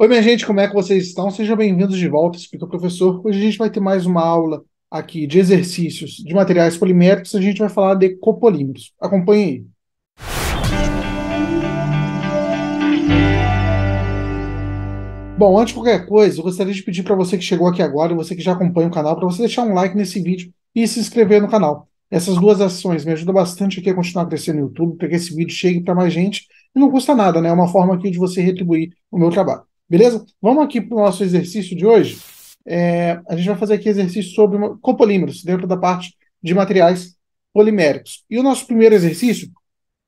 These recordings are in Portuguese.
Oi, minha gente, como é que vocês estão? Sejam bem-vindos de volta, explica o professor. Hoje a gente vai ter mais uma aula aqui de exercícios de materiais poliméricos. A gente vai falar de copolímeros. Acompanhe aí. Bom, antes de qualquer coisa, eu gostaria de pedir para você que chegou aqui agora, você que já acompanha o canal, para você deixar um like nesse vídeo e se inscrever no canal. Essas duas ações me ajudam bastante aqui a continuar crescendo no YouTube, para que esse vídeo chegue para mais gente e não custa nada, né? É uma forma aqui de você retribuir o meu trabalho. Beleza? Vamos aqui para o nosso exercício de hoje. É, a gente vai fazer aqui exercício sobre copolímeros, dentro da parte de materiais poliméricos. E o nosso primeiro exercício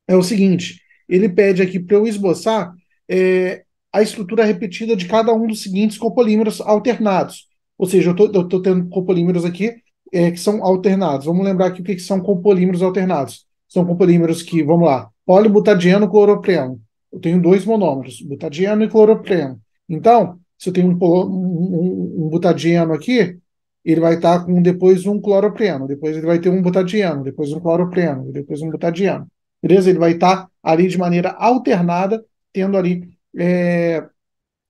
é o seguinte: ele pede aqui para eu esboçar é, a estrutura repetida de cada um dos seguintes copolímeros alternados. Ou seja, eu estou tendo copolímeros aqui é, que são alternados. Vamos lembrar aqui o que, que são copolímeros alternados. São copolímeros que, vamos lá, polibutadieno e cloropreno. Eu tenho dois monômeros, butadieno e cloropreno. Então, se eu tenho um, um, um butadieno aqui, ele vai estar tá com depois um cloropreno, depois ele vai ter um butadieno, depois um cloropreno, depois um butadieno. Beleza? Ele vai estar tá ali de maneira alternada, tendo ali é,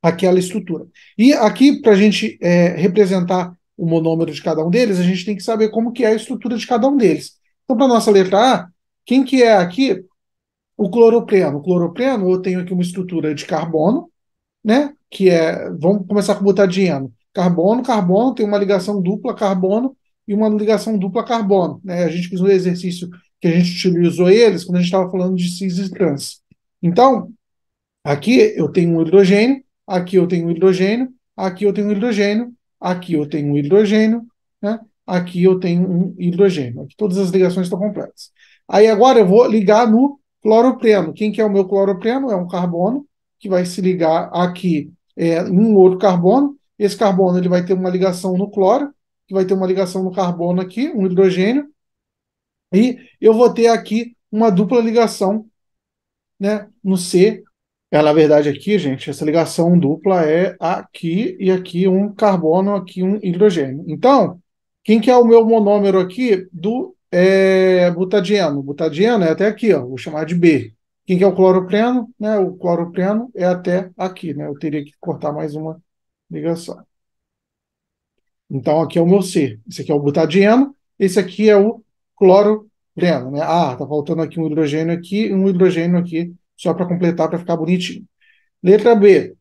aquela estrutura. E aqui, para a gente é, representar o monômero de cada um deles, a gente tem que saber como que é a estrutura de cada um deles. Então, para a nossa letra A, quem que é aqui o cloropreno? O cloropreno, eu tenho aqui uma estrutura de carbono, né? que é, vamos começar com butadieno. Carbono, carbono tem uma ligação dupla carbono e uma ligação dupla carbono. Né? A gente fez um exercício que a gente utilizou eles quando a gente estava falando de cis e trans. Então, aqui eu tenho um hidrogênio, aqui eu tenho um hidrogênio, aqui eu tenho um hidrogênio, aqui eu tenho um hidrogênio, né? aqui eu tenho um hidrogênio. Aqui todas as ligações estão completas. Aí agora eu vou ligar no cloropreno. Quem que é o meu cloropreno? É um carbono que vai se ligar aqui é, um outro carbono. Esse carbono ele vai ter uma ligação no cloro, que vai ter uma ligação no carbono aqui, um hidrogênio. E eu vou ter aqui uma dupla ligação né, no C. É, na verdade, aqui, gente, essa ligação dupla é aqui e aqui um carbono, aqui um hidrogênio. Então, quem que é o meu monômero aqui do é, butadieno? Butadieno é até aqui, ó, vou chamar de B que, que é o cloropreno? Né? O cloropreno é até aqui, né? Eu teria que cortar mais uma ligação. Então, aqui é o meu C. Esse aqui é o butadieno, esse aqui é o cloropreno, né? Ah, tá faltando aqui um hidrogênio aqui e um hidrogênio aqui, só para completar, para ficar bonitinho. Letra B.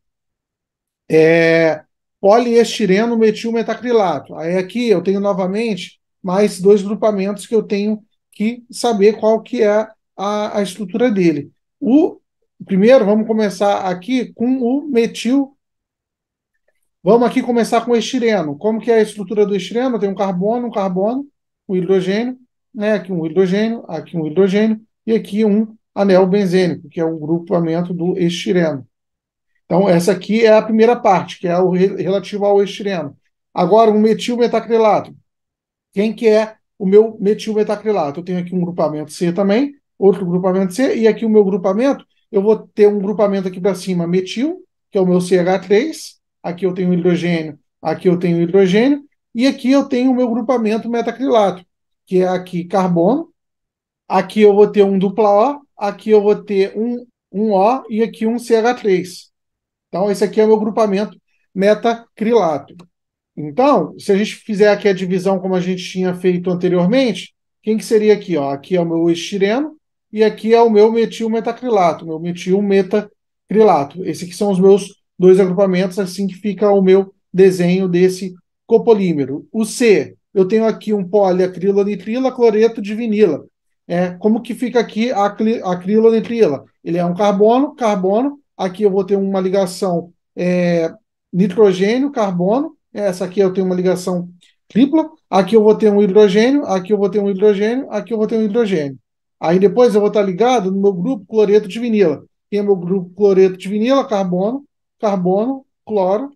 É poliestireno metacrilato. Aí aqui eu tenho novamente mais dois grupamentos que eu tenho que saber qual que é a, a estrutura dele. O primeiro, vamos começar aqui com o metil. Vamos aqui começar com o estireno. Como que é a estrutura do estireno? Tem um carbono, um carbono, um hidrogênio, né? Aqui um hidrogênio, aqui um hidrogênio e aqui um anel benzênico, que é o grupamento do estireno. Então, essa aqui é a primeira parte, que é o relativo ao estireno. Agora, o um metacrilato Quem que é o meu metil metacrilato Eu tenho aqui um grupamento C também, outro grupamento C, e aqui o meu grupamento, eu vou ter um grupamento aqui para cima metil, que é o meu CH3, aqui eu tenho hidrogênio, aqui eu tenho hidrogênio, e aqui eu tenho o meu grupamento metacrilato, que é aqui carbono, aqui eu vou ter um dupla O, aqui eu vou ter um, um O e aqui um CH3. Então, esse aqui é o meu grupamento metacrilato. Então, se a gente fizer aqui a divisão como a gente tinha feito anteriormente, quem que seria aqui? Ó? Aqui é o meu estireno, e aqui é o meu metil metacrilato, meu metil metacrilato. Esses aqui são os meus dois agrupamentos, assim que fica o meu desenho desse copolímero. O C, eu tenho aqui um poliacrilonitrila, cloreto de vinila. É, como que fica aqui a acrilonitrila? Ele é um carbono, carbono, aqui eu vou ter uma ligação é, nitrogênio, carbono, é, essa aqui eu tenho uma ligação tripla, aqui eu vou ter um hidrogênio, aqui eu vou ter um hidrogênio, aqui eu vou ter um hidrogênio. Aí depois eu vou estar ligado no meu grupo cloreto de vinila. Tem o é meu grupo cloreto de vinila, carbono, carbono, cloro.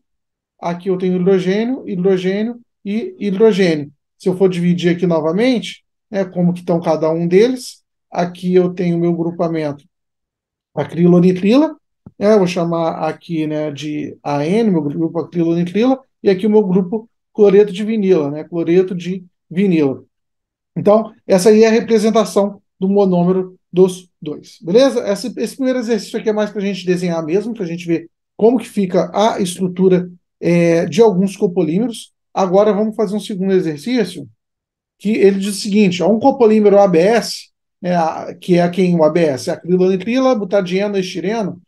Aqui eu tenho hidrogênio, hidrogênio e hidrogênio. Se eu for dividir aqui novamente, né, como que estão cada um deles, aqui eu tenho meu grupamento acrilonitrila, né, vou chamar aqui né, de AN, meu grupo acrilonitrila, e aqui o meu grupo cloreto de vinila, né, cloreto de vinila. Então, essa aí é a representação do monômero dos dois. Beleza? Esse, esse primeiro exercício aqui é mais para a gente desenhar mesmo, para a gente ver como que fica a estrutura é, de alguns copolímeros. Agora vamos fazer um segundo exercício, que ele diz o seguinte, ó, um copolímero ABS, né, que é quem o ABS, é acrilonitrila, butadieno, estireno,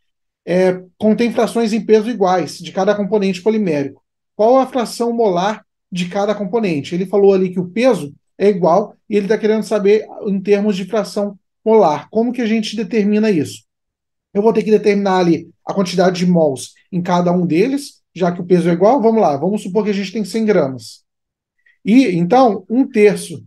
é, contém frações em peso iguais de cada componente polimérico. Qual a fração molar de cada componente? Ele falou ali que o peso é igual, e ele está querendo saber em termos de fração molar. Como que a gente determina isso? Eu vou ter que determinar ali a quantidade de mols em cada um deles, já que o peso é igual. Vamos lá, vamos supor que a gente tem 100 gramas. E, então, um terço,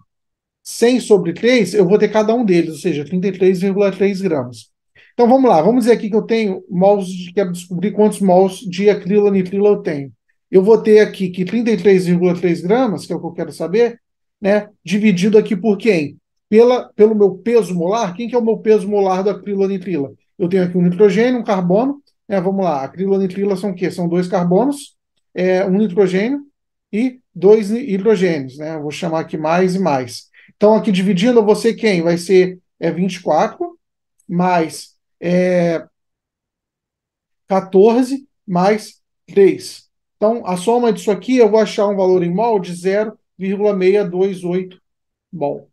100 sobre 3, eu vou ter cada um deles, ou seja, 33,3 gramas. Então, vamos lá, vamos dizer aqui que eu tenho mols, de, quero descobrir quantos mols de acrilonitrilo eu tenho. Eu vou ter aqui que 33,3 gramas, que é o que eu quero saber, né, dividido aqui por quem? Pela, pelo meu peso molar. Quem que é o meu peso molar da acrilonitrila? Eu tenho aqui um nitrogênio, um carbono. Né, vamos lá, acrilonitrila são o quê? São dois carbonos, é, um nitrogênio e dois hidrogênios. Né? Vou chamar aqui mais e mais. Então, aqui dividindo, eu vou ser quem? Vai ser é, 24 mais é, 14 mais 3. Então, a soma disso aqui, eu vou achar um valor em mol de 0, 0,628 mol.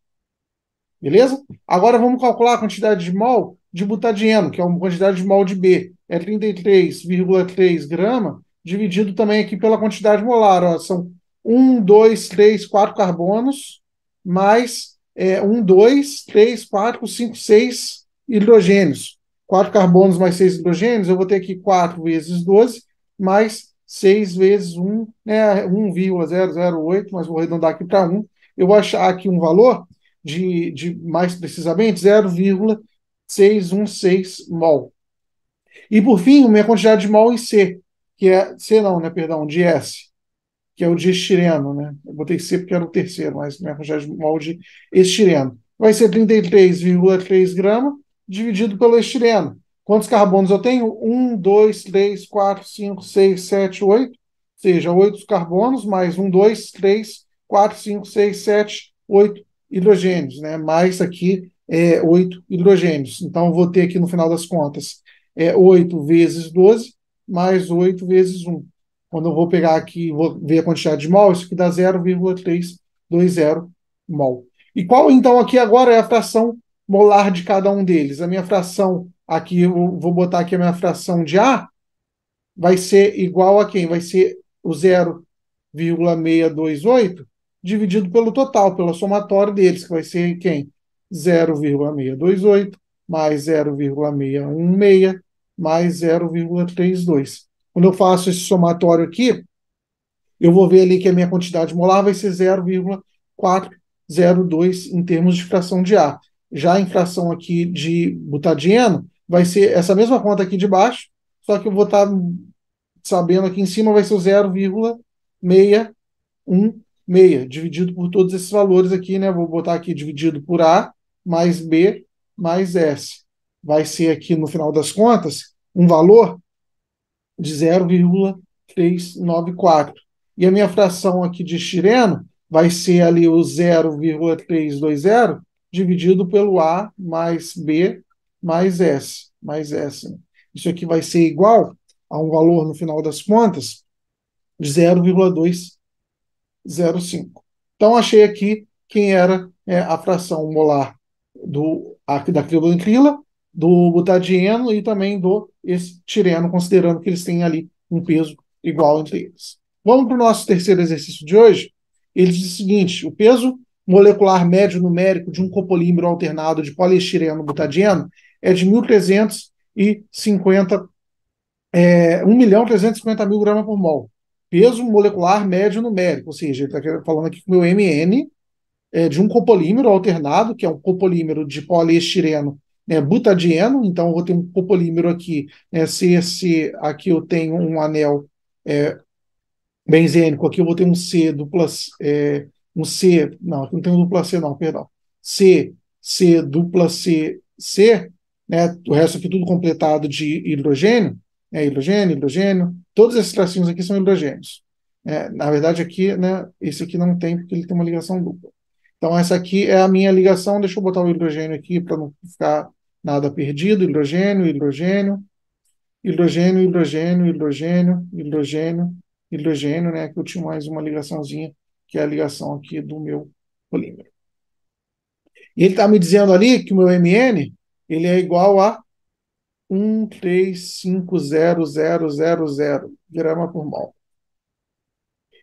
Beleza? Agora vamos calcular a quantidade de mol de butadieno, que é uma quantidade de mol de B. É 33,3 grama, dividido também aqui pela quantidade molar. Ó, são 1, 2, 3, 4 carbonos, mais é, 1, 2, 3, 4, 5, 6 hidrogênios. 4 carbonos mais 6 hidrogênios, eu vou ter aqui 4 vezes 12, mais 6 vezes 1, né, 1,008, mas vou arredondar aqui para 1. Eu vou achar aqui um valor de, de mais precisamente 0,616 mol. E por fim, minha quantidade de mol em C, que é C não, né, perdão, de S, que é o de estireno, né? Eu botei C porque era o terceiro, mas minha quantidade de mol de estireno. Vai ser 33,3 gramas dividido pelo estireno. Quantos carbonos eu tenho? 1, 2, 3, 4, 5, 6, 7, 8. Ou seja, 8 carbonos mais 1, 2, 3, 4, 5, 6, 7, 8 hidrogênios, né? Mais aqui é 8 hidrogênios. Então, vou ter aqui no final das contas é 8 vezes 12 mais 8 vezes 1. Quando eu vou pegar aqui vou ver a quantidade de mol, isso aqui dá 0,320 mol. E qual então aqui agora é a fração molar de cada um deles? A minha fração aqui eu vou botar aqui a minha fração de A, vai ser igual a quem? Vai ser o 0,628 dividido pelo total, pelo somatório deles, que vai ser quem? 0,628 mais 0,616 mais 0,32. Quando eu faço esse somatório aqui, eu vou ver ali que a minha quantidade molar vai ser 0,402 em termos de fração de A. Já em fração aqui de butadieno, vai ser essa mesma conta aqui de baixo, só que eu vou estar tá sabendo aqui em cima vai ser o 0,616 dividido por todos esses valores aqui, né? Vou botar aqui dividido por A mais B mais S. Vai ser aqui no final das contas um valor de 0,394. E a minha fração aqui de estireno vai ser ali o 0,320 dividido pelo A mais B mais S, mais S. Né? Isso aqui vai ser igual a um valor, no final das contas, de 0,205. Então, achei aqui quem era é, a fração molar do, aqui, da crilobancrila, do butadieno e também do estireno, considerando que eles têm ali um peso igual entre eles. Vamos para o nosso terceiro exercício de hoje. Ele diz o seguinte: o peso molecular médio numérico de um copolímero alternado de poliestireno butadieno é de 1.350 é, milhão mil gramas por mol. Peso molecular médio numérico, ou seja, ele está falando aqui que o meu MN é de um copolímero alternado, que é um copolímero de poliestireno né, butadieno, então eu vou ter um copolímero aqui, né, se esse aqui eu tenho um anel é, benzênico, aqui eu vou ter um C dupla é, um C, não, aqui não tem um dupla C não, perdão, C, C dupla C, C, né? O resto aqui tudo completado de hidrogênio, é hidrogênio, hidrogênio. Todos esses tracinhos aqui são hidrogênios. É, na verdade, aqui, né? Esse aqui não tem, porque ele tem uma ligação dupla. Então, essa aqui é a minha ligação. Deixa eu botar o hidrogênio aqui para não ficar nada perdido. Hidrogênio, hidrogênio, hidrogênio, hidrogênio, hidrogênio, hidrogênio, hidrogênio, né? Que eu tinha mais uma ligaçãozinha, que é a ligação aqui do meu polímero. E ele está me dizendo ali que o meu MN ele é igual a 1350000 grama por mol.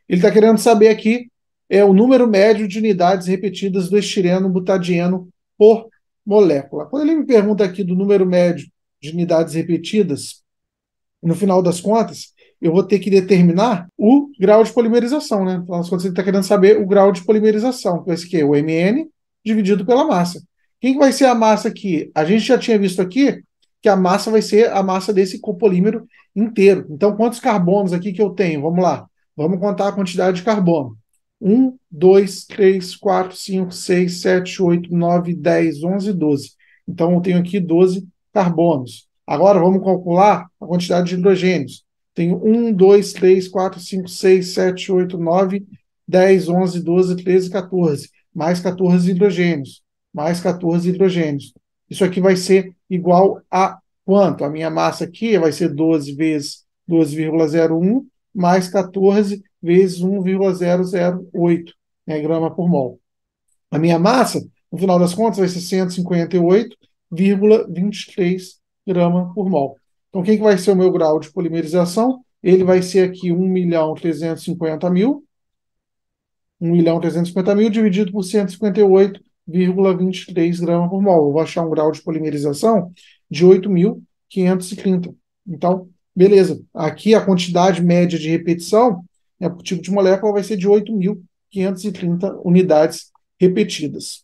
Ele está querendo saber aqui é o número médio de unidades repetidas do estireno butadieno por molécula. Quando ele me pergunta aqui do número médio de unidades repetidas, no final das contas, eu vou ter que determinar o grau de polimerização, né? Então, das contas, ele está querendo saber o grau de polimerização, que é o MN dividido pela massa. Quem vai ser a massa aqui? A gente já tinha visto aqui que a massa vai ser a massa desse copolímero inteiro. Então, quantos carbonos aqui que eu tenho? Vamos lá. Vamos contar a quantidade de carbono. 1, 2, 3, 4, 5, 6, 7, 8, 9, 10, 11, 12. Então, eu tenho aqui 12 carbonos. Agora, vamos calcular a quantidade de hidrogênios. Tenho 1, 2, 3, 4, 5, 6, 7, 8, 9, 10, 11, 12, 13, 14. Mais 14 hidrogênios mais 14 hidrogênios. Isso aqui vai ser igual a quanto? A minha massa aqui vai ser 12 vezes 12,01 mais 14 vezes 1,008 né, grama por mol. A minha massa, no final das contas, vai ser 158,23 grama por mol. Então, quem que vai ser o meu grau de polimerização? Ele vai ser aqui 1 milhão 350 mil. 1 milhão 350 mil dividido por 158 0,23 gramas por mol. Eu vou achar um grau de polimerização de 8.530. Então, beleza. Aqui a quantidade média de repetição, né, por tipo de molécula, vai ser de 8.530 unidades repetidas.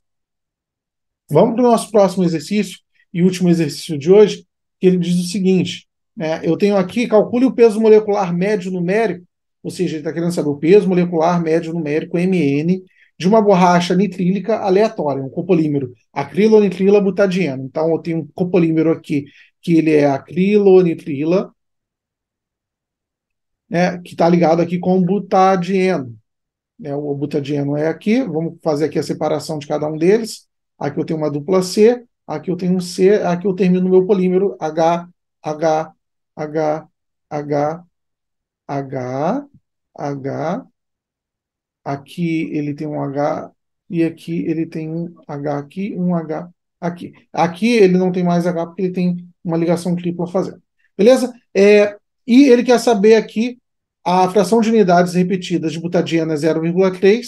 Vamos para o nosso próximo exercício e último exercício de hoje, que ele diz o seguinte: né, eu tenho aqui, calcule o peso molecular médio numérico, ou seja, ele está querendo saber o peso molecular médio numérico, MN, de uma borracha nitrílica aleatória, um copolímero acrilonitrila butadieno. Então, eu tenho um copolímero aqui que ele é acrilonitrila, né, que está ligado aqui com butadieno. Né, o butadieno é aqui, vamos fazer aqui a separação de cada um deles. Aqui eu tenho uma dupla C, aqui eu tenho um C, aqui eu termino o meu polímero H, H, H, H, H, H, Aqui ele tem um H e aqui ele tem um H aqui, um H aqui. Aqui ele não tem mais H porque ele tem uma ligação tripla fazendo. Beleza? É, e ele quer saber aqui a fração de unidades repetidas de butadiena é 0,3.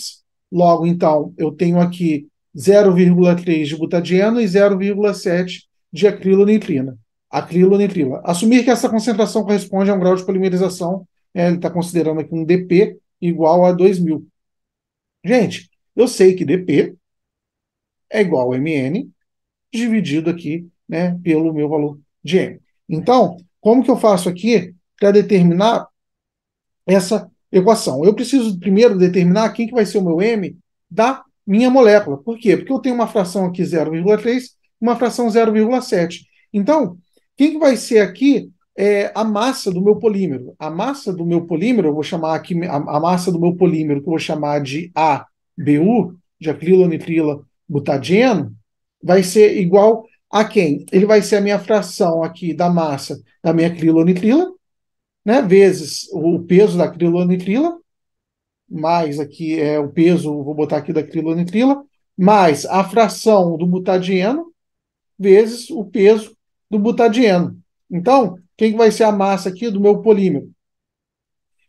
Logo, então, eu tenho aqui 0,3 de butadieno e 0,7 de acrilonitrina. Acrilonitrila. Assumir que essa concentração corresponde a um grau de polimerização, é, ele está considerando aqui um DP igual a 2000. Gente, eu sei que DP é igual a MN dividido aqui né, pelo meu valor de M. Então, como que eu faço aqui para determinar essa equação? Eu preciso primeiro determinar quem que vai ser o meu M da minha molécula. Por quê? Porque eu tenho uma fração aqui 0,3, uma fração 0,7. Então, quem que vai ser aqui é, a massa do meu polímero. A massa do meu polímero, eu vou chamar aqui a, a massa do meu polímero, que eu vou chamar de ABU, de acrilonitrila butadieno, vai ser igual a quem? Ele vai ser a minha fração aqui da massa da minha acrilonitrila, né, vezes o peso da acrilonitrila, mais aqui é o peso, vou botar aqui da acrilonitrila, mais a fração do butadieno, vezes o peso do butadieno. Então, que vai ser a massa aqui do meu polímero?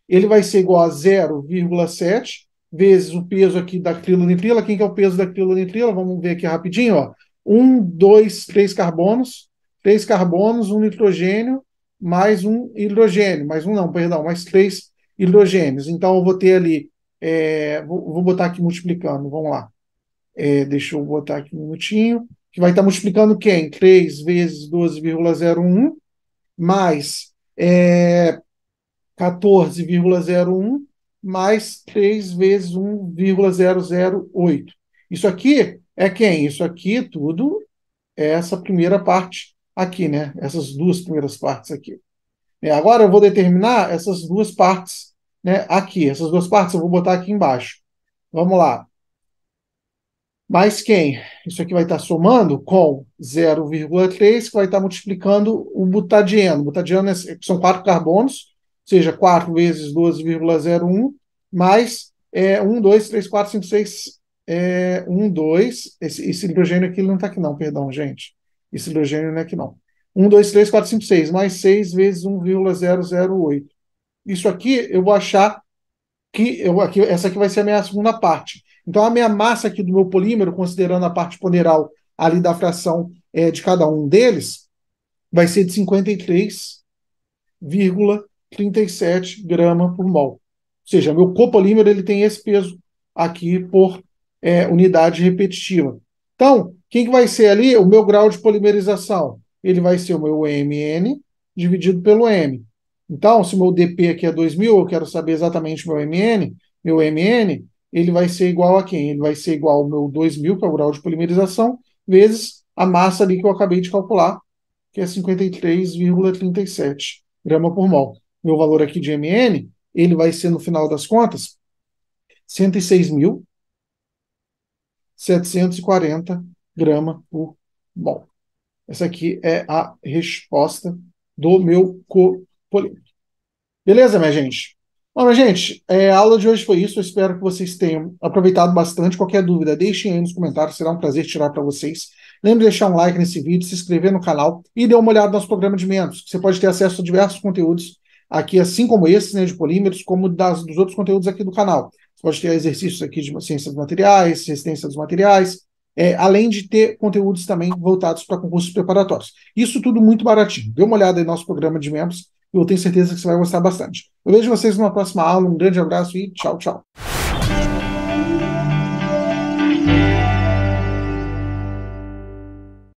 Ele vai ser igual a 0,7 vezes o peso aqui da acrilonitrila. Quem que é o peso da acrilonitrila? Vamos ver aqui rapidinho. Ó. Um, dois, três carbonos. Três carbonos, um nitrogênio, mais um hidrogênio. Mais um não, perdão, mais três hidrogênios. Então eu vou ter ali... É, vou, vou, botar aqui multiplicando, vamos lá. É, deixa eu botar aqui um minutinho. Que vai estar tá multiplicando quem? 3 vezes 12,01 mais é, 14,01 mais 3 vezes 1,008. Isso aqui é quem? Isso aqui tudo é essa primeira parte aqui, né? Essas duas primeiras partes aqui. É, agora eu vou determinar essas duas partes né, aqui. Essas duas partes eu vou botar aqui embaixo. Vamos lá mais quem? Isso aqui vai estar somando com 0,3, que vai estar multiplicando o butadieno. O butadieno é, são quatro carbonos, ou seja, 4 vezes 12,01, mais é, 1, 2, 3, 4, 5, 6, é, 1, 2. Esse, esse hidrogênio aqui não está aqui não, perdão, gente. Esse hidrogênio não é aqui não. 1, 2, 3, 4, 5, 6, mais 6 vezes 1,008. Isso aqui eu vou achar que eu, aqui, essa aqui vai ser a minha segunda parte. Então, a minha massa aqui do meu polímero, considerando a parte ponderal ali da fração é, de cada um deles, vai ser de 53,37 grama por mol. Ou seja, meu copolímero ele tem esse peso aqui por é, unidade repetitiva. Então, quem que vai ser ali? O meu grau de polimerização. Ele vai ser o meu MN dividido pelo M. Então, se meu DP aqui é 2.000, eu quero saber exatamente meu MN, meu MN, ele vai ser igual a quem? Ele vai ser igual ao meu 2.000, que é o grau de polimerização, vezes a massa ali que eu acabei de calcular, que é 53,37 grama por mol. Meu valor aqui de MN, ele vai ser, no final das contas, 106.740 grama por mol. Essa aqui é a resposta do meu co polêmica. Beleza, minha gente? Bom, minha gente, é, a aula de hoje foi isso. Eu espero que vocês tenham aproveitado bastante. Qualquer dúvida, deixem aí nos comentários, será um prazer tirar para vocês. Lembre de deixar um like nesse vídeo, se inscrever no canal e dê uma olhada no nosso programa de membros. Você pode ter acesso a diversos conteúdos aqui, assim como esse, né, de polímeros, como das, dos outros conteúdos aqui do canal. Você pode ter exercícios aqui de ciência dos materiais, resistência dos materiais, é, além de ter conteúdos também voltados para concursos preparatórios. Isso tudo muito baratinho. Dê uma olhada em nosso programa de membros eu tenho certeza que você vai gostar bastante. Eu vejo vocês numa próxima aula. Um grande abraço e tchau, tchau.